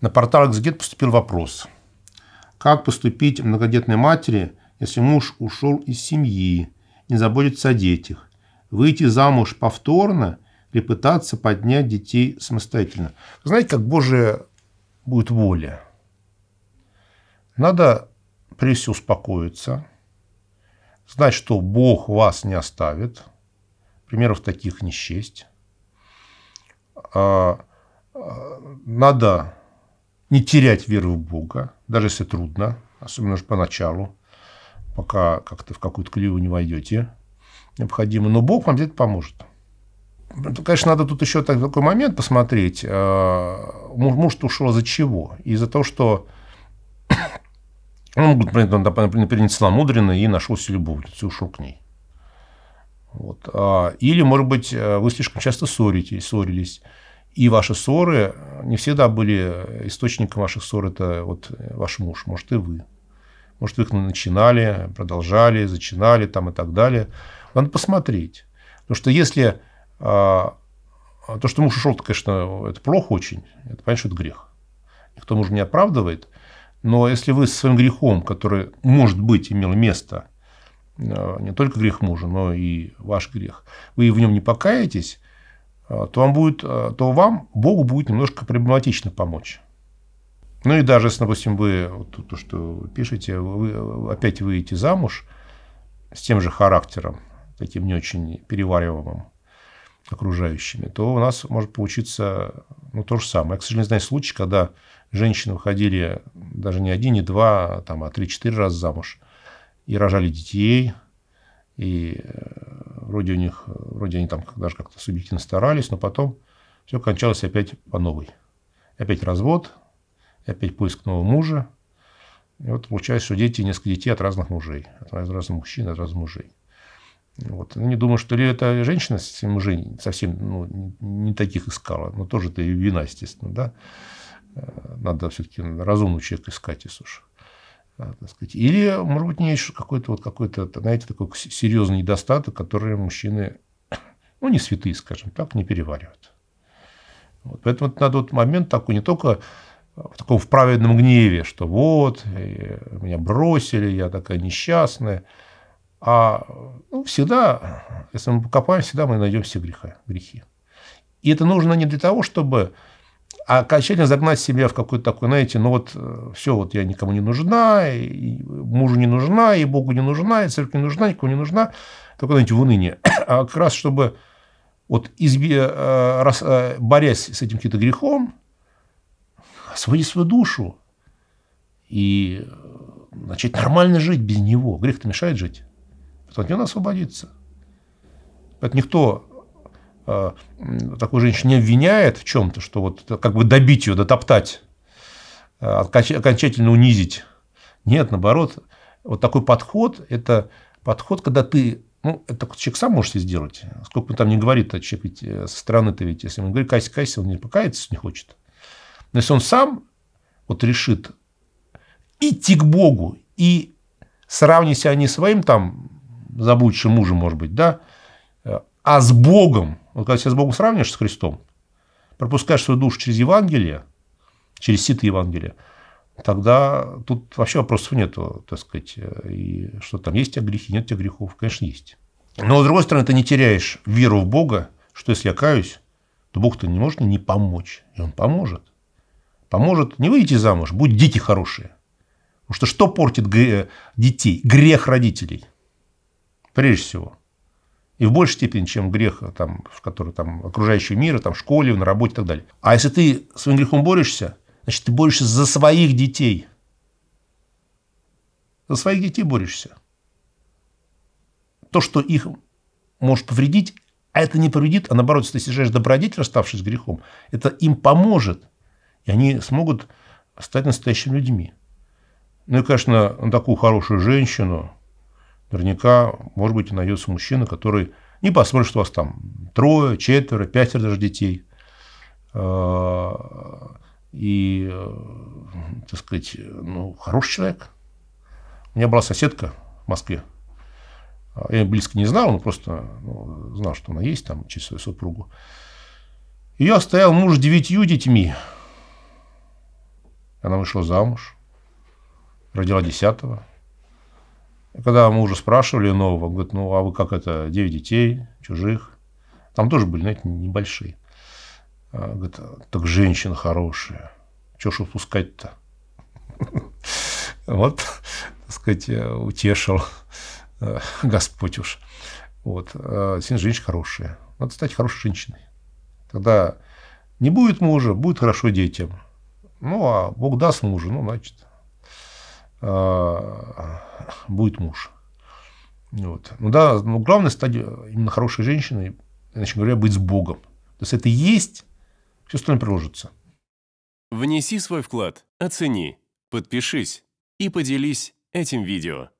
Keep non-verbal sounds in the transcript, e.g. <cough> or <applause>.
на портал «Эксгет» поступил вопрос. Как поступить многодетной матери, если муж ушел из семьи, не заботится о детях? Выйти замуж повторно или пытаться поднять детей самостоятельно? Знаете, как Божия будет воля? Надо прежде успокоиться, знать, что Бог вас не оставит. Примеров таких не счесть. А, а, надо не терять веру в Бога, даже если трудно, особенно же поначалу, пока как-то в какую-то клею не войдете, необходимо. Но Бог вам где-то поможет. Ну, конечно, надо тут еще такой момент посмотреть. А, муж ушел за чего? Из-за того, что <coughs> он, например, например, целомудренно и нашел себе любовницу, ушел к ней. Вот. А, или, может быть, э, вы слишком часто ссоритесь, ссорились, и ваши ссоры не всегда были источником ваших ссор, это вот ваш муж, может и вы. Может, вы их начинали, продолжали, зачинали там и так далее. Надо посмотреть. Потому что если а, то, что муж ушел, это, конечно, это плохо очень. Это, понятно, что это грех. Никто мужа не оправдывает. Но если вы с своим грехом, который, может быть, имел место, а, не только грех мужа, но и ваш грех, вы в нем не покаетесь, Э, то вам будет, э, то вам, Богу будет немножко проблематично помочь. Ну и даже если, допустим, вы вот то, что пишете, вы опять выйдете замуж с тем же характером, таким не очень перевариваемым окружающими, то у нас может получиться ну, то же самое. Я, к сожалению, знаю случаи, когда женщины выходили даже не один, не два, а там, а три-четыре раза замуж и рожали детей, и э, вроде у них, вроде они там даже как-то субъективно старались, но потом все кончалось опять по новой. Опять развод, опять поиск нового мужа. И вот получается, что дети, несколько детей от разных мужей, от разных мужчин, от разных мужей. Вот. Ну, не думаю, что ли эта женщина с мужей совсем ну, не таких искала, но тоже это и вина, естественно, да. Э, надо все-таки разумного человека искать, если уж. А, так сказать. Или, может быть, не еще какой-то, вот какой-то, знаете, такой серьезный недостаток, который мужчины, ну, не святые, скажем так, не переваривают. Вот. Поэтому вот на тот момент такой не только в таком в праведном гневе, что вот, э, меня бросили, я такая несчастная, а ну, всегда, если мы покопаем, всегда мы найдем все греха, грехи. И это нужно не для того, чтобы а окончательно загнать себя в какой-то такой, знаете, ну вот э, все, вот я никому не нужна, и мужу не нужна, и Богу не нужна, и церкви не нужна, никому не нужна, только, знаете, в уныние. <clears throat> А как раз, чтобы вот изби... Э, раз... Э, борясь с этим каким-то грехом, освободить свою душу и начать нормально жить без него. Грех-то мешает жить. Это от него надо освободиться. Поэтому никто Э, такую женщину не обвиняет в чем-то, что вот как бы добить ее, дотоптать, э, окончательно унизить. Нет, наоборот, вот такой подход – это подход, когда ты ну, это человек сам может себе сделать. Сколько он там не говорит, а человек ведь э, со стороны-то ведь, если он говорит, кайся, кайся, он не покаяться не хочет. Но если он сам вот решит идти к Богу и сравнить себя не своим там заблудшим мужем, может быть, да, а с Богом, вот когда себя с Богом сравниваешь с Христом, пропускаешь свою душу через Евангелие, через сито Евангелия, тогда тут вообще вопросов нет, так сказать, э, и что там, есть у тебя грехи, нет у тебя грехов, конечно, есть. Но, с другой стороны, ты не теряешь веру в Бога, что если я каюсь, то Бог-то не может мне не помочь, и Он поможет. Поможет, не выйдите замуж, будь дети хорошие. Потому что что портит э, детей? Грех родителей. Прежде всего. И в большей степени, чем грех, там, в который там окружающий мир, там, в школе, на работе и так далее. А если ты с своим грехом борешься, значит, ты борешься за своих детей. За своих детей борешься. То, что их может повредить, а это не повредит, а наоборот, если ты сижаешь добродетель, расставшись с грехом, это им поможет. И они смогут стать настоящими людьми. Ну и, конечно, на такую хорошую женщину, наверняка, может быть, найдется мужчина, который не посмотрит, что у вас там трое, четверо, пятеро даже детей. А, и, так сказать, ну, хороший человек. У меня была соседка в Москве. А, я ее близко не знал, но просто ну, знал, что она есть там через свою супругу. Ее оставил муж с девятью детьми. Она вышла замуж, родила десятого. Когда мы уже спрашивали нового, он говорит, ну а вы как это, 9 детей, чужих? Там тоже были, знаете, небольшие. А, говорит, так женщина хорошая, что ж упускать-то? <laughs> Вот, так сказать, э, утешил э, Господь уж. Вот, э, сын женщин хорошая. Надо стать хорошей женщиной. Тогда не будет мужа, будет хорошо детям. Ну, а Бог даст мужа, ну, значит, Э, будет муж. Вот. Ну да, но ну, главное стать э, именно хорошей женщиной. иначе говоря, быть с Богом. То есть это есть, все остальное приложится. Внеси свой вклад, оцени, подпишись и поделись этим видео.